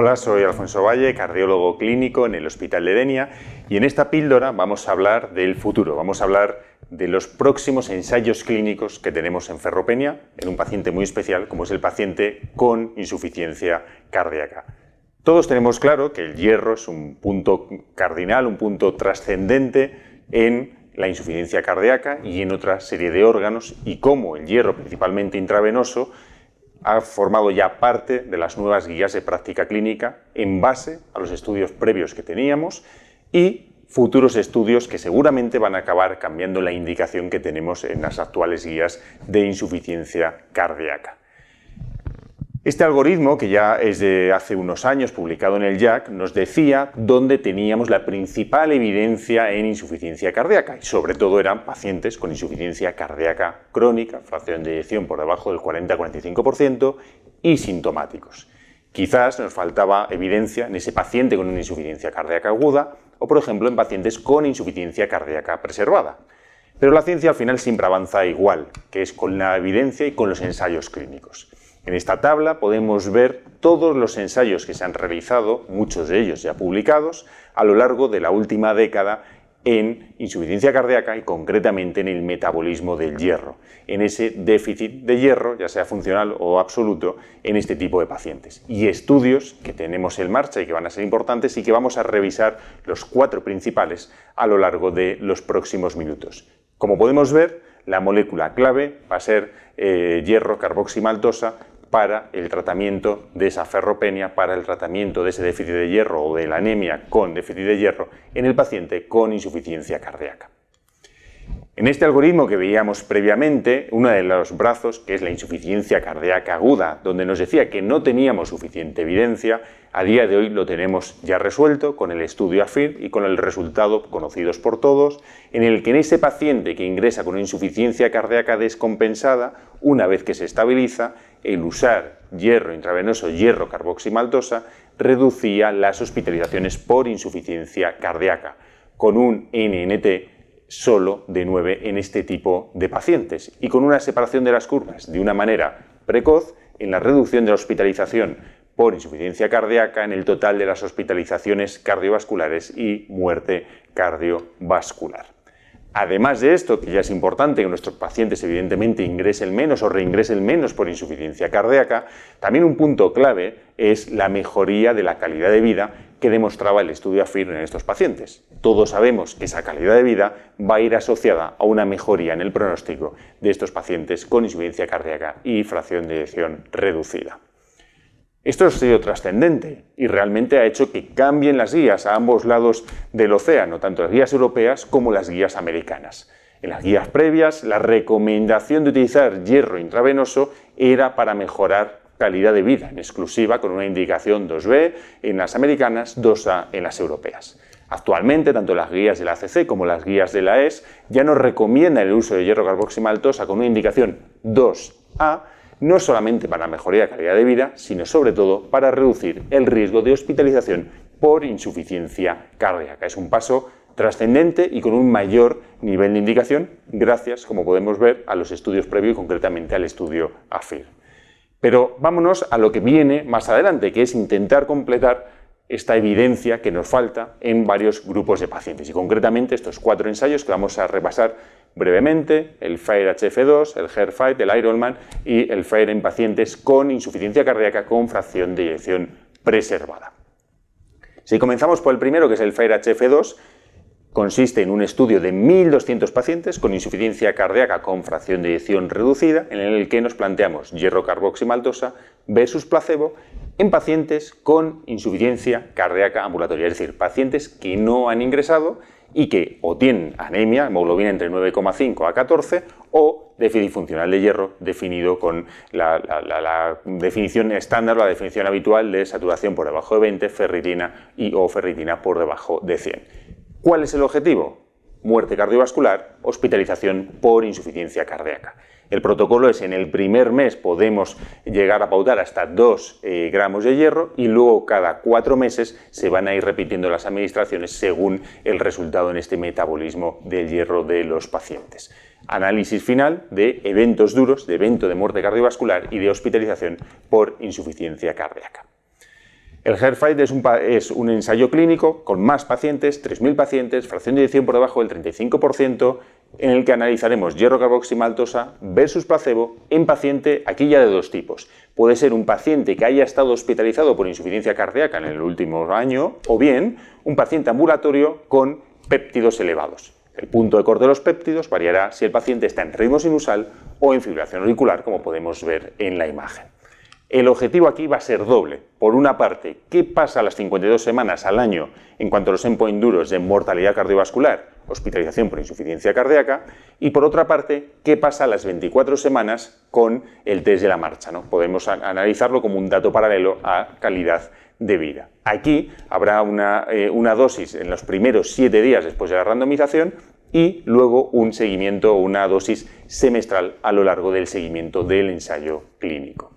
Hola, soy Alfonso Valle, cardiólogo clínico en el Hospital de Denia y en esta píldora vamos a hablar del futuro, vamos a hablar de los próximos ensayos clínicos que tenemos en Ferropenia en un paciente muy especial como es el paciente con insuficiencia cardíaca. Todos tenemos claro que el hierro es un punto cardinal, un punto trascendente en la insuficiencia cardíaca y en otra serie de órganos y cómo el hierro, principalmente intravenoso, ha formado ya parte de las nuevas guías de práctica clínica en base a los estudios previos que teníamos y futuros estudios que seguramente van a acabar cambiando la indicación que tenemos en las actuales guías de insuficiencia cardíaca. Este algoritmo, que ya es de hace unos años publicado en el JAC, nos decía dónde teníamos la principal evidencia en insuficiencia cardíaca, y sobre todo eran pacientes con insuficiencia cardíaca crónica, fracción de eyección por debajo del 40-45%, y sintomáticos. Quizás nos faltaba evidencia en ese paciente con una insuficiencia cardíaca aguda, o por ejemplo en pacientes con insuficiencia cardíaca preservada. Pero la ciencia al final siempre avanza igual, que es con la evidencia y con los ensayos clínicos. En esta tabla podemos ver todos los ensayos que se han realizado, muchos de ellos ya publicados, a lo largo de la última década en insuficiencia cardíaca y concretamente en el metabolismo del hierro, en ese déficit de hierro, ya sea funcional o absoluto, en este tipo de pacientes. Y estudios que tenemos en marcha y que van a ser importantes y que vamos a revisar los cuatro principales a lo largo de los próximos minutos. Como podemos ver, la molécula clave va a ser eh, hierro carboximaltosa para el tratamiento de esa ferropenia, para el tratamiento de ese déficit de hierro o de la anemia con déficit de hierro en el paciente con insuficiencia cardíaca. En este algoritmo que veíamos previamente, uno de los brazos, que es la insuficiencia cardíaca aguda, donde nos decía que no teníamos suficiente evidencia, a día de hoy lo tenemos ya resuelto con el estudio AFIR y con el resultado conocidos por todos, en el que en ese paciente que ingresa con insuficiencia cardíaca descompensada, una vez que se estabiliza, el usar hierro intravenoso, hierro carboximaltosa, reducía las hospitalizaciones por insuficiencia cardíaca, con un NNT solo de 9 en este tipo de pacientes y con una separación de las curvas de una manera precoz en la reducción de la hospitalización por insuficiencia cardíaca en el total de las hospitalizaciones cardiovasculares y muerte cardiovascular. Además de esto, que ya es importante que nuestros pacientes evidentemente ingresen menos o reingresen menos por insuficiencia cardíaca, también un punto clave es la mejoría de la calidad de vida que demostraba el estudio AFIR en estos pacientes. Todos sabemos que esa calidad de vida va a ir asociada a una mejoría en el pronóstico de estos pacientes con insuficiencia cardíaca y fracción de eyección reducida. Esto ha sido trascendente y realmente ha hecho que cambien las guías a ambos lados del océano, tanto las guías europeas como las guías americanas. En las guías previas, la recomendación de utilizar hierro intravenoso era para mejorar calidad de vida, en exclusiva con una indicación 2B en las americanas, 2A en las europeas. Actualmente, tanto las guías de la ACC como las guías de la ES ya no recomiendan el uso de hierro carboximaltosa con una indicación 2A no solamente para mejorar la calidad de vida, sino sobre todo para reducir el riesgo de hospitalización por insuficiencia cardíaca. Es un paso trascendente y con un mayor nivel de indicación, gracias, como podemos ver, a los estudios previos y concretamente al estudio AFIR. Pero vámonos a lo que viene más adelante, que es intentar completar esta evidencia que nos falta en varios grupos de pacientes. Y concretamente estos cuatro ensayos que vamos a repasar brevemente, el FIRE HF2, el Fight, el Ironman y el FIRE en pacientes con insuficiencia cardíaca con fracción de eyección preservada. Si comenzamos por el primero, que es el FIRE HF2, consiste en un estudio de 1.200 pacientes con insuficiencia cardíaca con fracción de eyección reducida, en el que nos planteamos hierro carboximaltosa versus placebo en pacientes con insuficiencia cardíaca ambulatoria, es decir, pacientes que no han ingresado y que o tienen anemia, hemoglobina entre 9,5 a 14, o déficit funcional de hierro definido con la, definición estándar, la definición habitual de saturación por debajo de 20, ferritina y o ferritina por debajo de 100. ¿Cuál es el objetivo? Muerte cardiovascular, hospitalización por insuficiencia cardíaca. El protocolo es en el primer mes podemos llegar a pautar hasta 2 eh, gramos de hierro y luego cada cuatro meses se van a ir repitiendo las administraciones según el resultado en este metabolismo del hierro de los pacientes. Análisis final de eventos duros, de evento de muerte cardiovascular y de hospitalización por insuficiencia cardíaca. El HERFIDE es un, ensayo clínico con más pacientes, 3.000 pacientes, fracción de edición por debajo del 35%, en el que analizaremos hierro carboximaltosa versus placebo en paciente, aquí ya de dos tipos. Puede ser un paciente que haya estado hospitalizado por insuficiencia cardíaca en el último año, o bien un paciente ambulatorio con péptidos elevados. El punto de corte de los péptidos variará si el paciente está en ritmo sinusal o en fibrilación auricular, como podemos ver en la imagen. El objetivo aquí va a ser doble. Por una parte, ¿qué pasa a las 52 semanas al año en cuanto a los endpoint duros de mortalidad cardiovascular, hospitalización por insuficiencia cardíaca? Y por otra parte, ¿qué pasa a las 24 semanas con el test de la marcha? Podemos analizarlo como un dato paralelo a calidad de vida. Aquí habrá una, eh, una dosis en los primeros 7 días después de la randomización y luego un seguimiento o una dosis semestral a lo largo del seguimiento del ensayo clínico.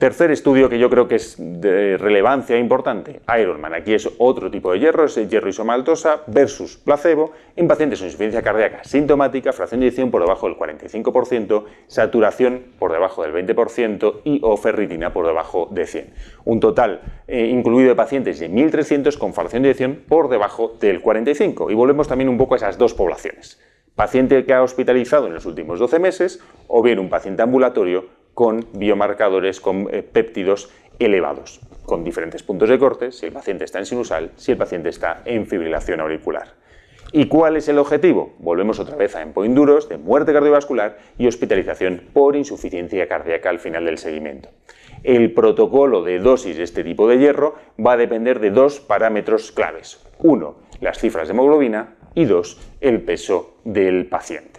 Tercer estudio que yo creo que es de relevancia e importante, Ironman. Aquí es otro tipo de hierro, es el hierro isomaltosa versus placebo en pacientes con insuficiencia cardíaca sintomática, fracción de edición por debajo del 45%, saturación por debajo del 20% y o ferritina por debajo de 100. Un total eh, incluido de pacientes de 1.300 con fracción de edición por debajo del 45%. Y volvemos también un poco a esas dos poblaciones. Paciente que ha hospitalizado en los últimos 12 meses o bien un paciente ambulatorio con biomarcadores, con eh, péptidos elevados, con diferentes puntos de corte, si el paciente está en sinusal, si el paciente está en fibrilación auricular. ¿Y cuál es el objetivo? Volvemos otra vez a endpoint duros de muerte cardiovascular y hospitalización por insuficiencia cardíaca al final del seguimiento. El protocolo de dosis de este tipo de hierro va a depender de dos parámetros claves. Uno, las cifras de hemoglobina y dos, el peso del paciente.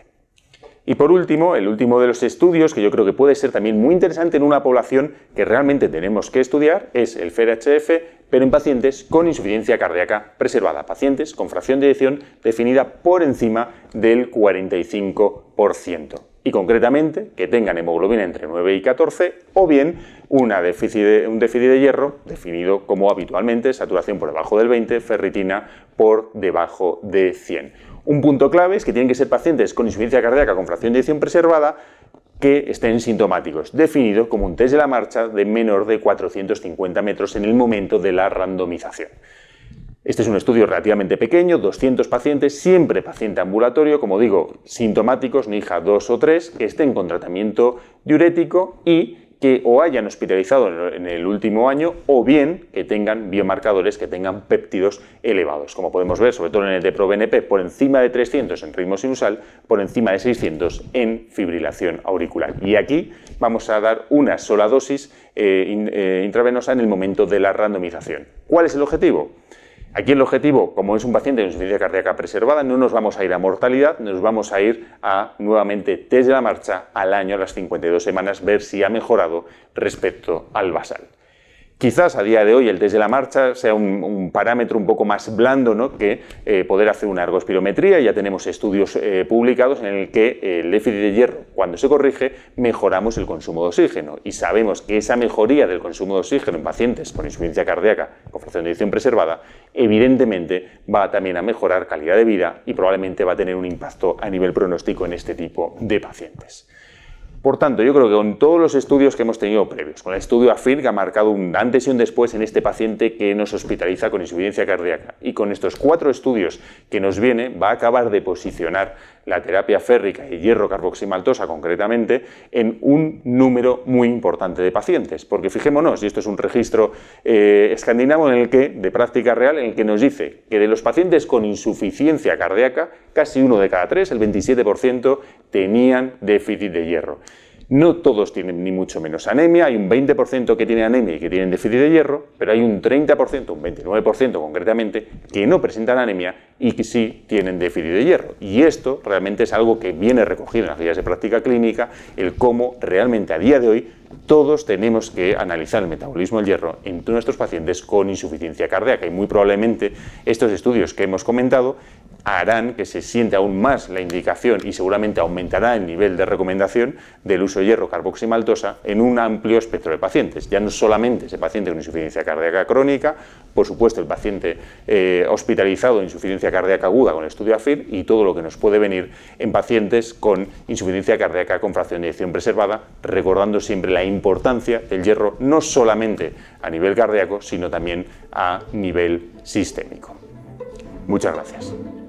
Y por último, el último de los estudios, que yo creo que puede ser también muy interesante en una población que realmente tenemos que estudiar, es el FERHF, pero en pacientes con insuficiencia cardíaca preservada, pacientes con fracción de edición definida por encima del 45% y concretamente que tengan hemoglobina entre 9 y 14 o bien un déficit de hierro definido como habitualmente saturación por debajo del 20, ferritina por debajo de 100. Un punto clave es que tienen que ser pacientes con insuficiencia cardíaca con fracción de edición preservada que estén sintomáticos, definido como un test de la marcha de menor de 450 metros en el momento de la randomización. Este es un estudio relativamente pequeño, 200 pacientes, siempre paciente ambulatorio, como digo, sintomáticos, hija 2 o 3, que estén con tratamiento diurético y que o hayan hospitalizado en el último año o bien que tengan biomarcadores, que tengan péptidos elevados. Como podemos ver, sobre todo en el de ProBNP, por encima de 300 en ritmo sinusal, por encima de 600 en fibrilación auricular. Y aquí vamos a dar una sola dosis eh, eh, intravenosa en el momento de la randomización. ¿Cuál es el objetivo? Aquí el objetivo, como es un paciente de insuficiencia cardíaca preservada, no nos vamos a ir a mortalidad, nos vamos a ir a nuevamente de la marcha al año, a las 52 semanas, ver si ha mejorado respecto al basal. Quizás a día de hoy el test de la marcha sea un, parámetro un poco más blando que eh, poder hacer una argospirometría. Ya tenemos estudios eh, publicados en el que eh, el déficit de hierro, cuando se corrige, mejoramos el consumo de oxígeno. Y sabemos que esa mejoría del consumo de oxígeno en pacientes con insuficiencia cardíaca con fracción de edición preservada, evidentemente va también a mejorar calidad de vida y probablemente va a tener un impacto a nivel pronóstico en este tipo de pacientes. Por tanto, yo creo que con todos los estudios que hemos tenido previos, con el estudio AFIR que ha marcado un antes y un después en este paciente que nos hospitaliza con insuficiencia cardíaca, y con estos cuatro estudios que nos viene, va a acabar de posicionar la terapia férrica y hierro carboximaltosa concretamente en un número muy importante de pacientes. Porque fijémonos, y esto es un registro eh, escandinavo en el que, de práctica real, en el que nos dice que de los pacientes con insuficiencia cardíaca, casi uno de cada tres, el 27%, tenían déficit de hierro. No todos tienen ni mucho menos anemia, hay un 20% que tiene anemia y que tienen déficit de hierro, pero hay un 30%, un 29% concretamente, que no presentan anemia y que sí tienen déficit de hierro. Y esto realmente es algo que viene recogido en las guías de práctica clínica, el cómo realmente a día de hoy todos tenemos que analizar el metabolismo del hierro en nuestros pacientes con insuficiencia cardíaca y muy probablemente estos estudios que hemos comentado harán que se siente aún más la indicación y seguramente aumentará el nivel de recomendación del uso de hierro, carboximaltosa en un amplio espectro de pacientes. Ya no solamente ese paciente con insuficiencia cardíaca crónica, por supuesto el paciente eh, hospitalizado de insuficiencia cardíaca aguda con estudio AFIR y todo lo que nos puede venir en pacientes con insuficiencia cardíaca con fracción de eyección preservada, recordando siempre la importancia del hierro no solamente a nivel cardíaco, sino también a nivel sistémico. Muchas gracias.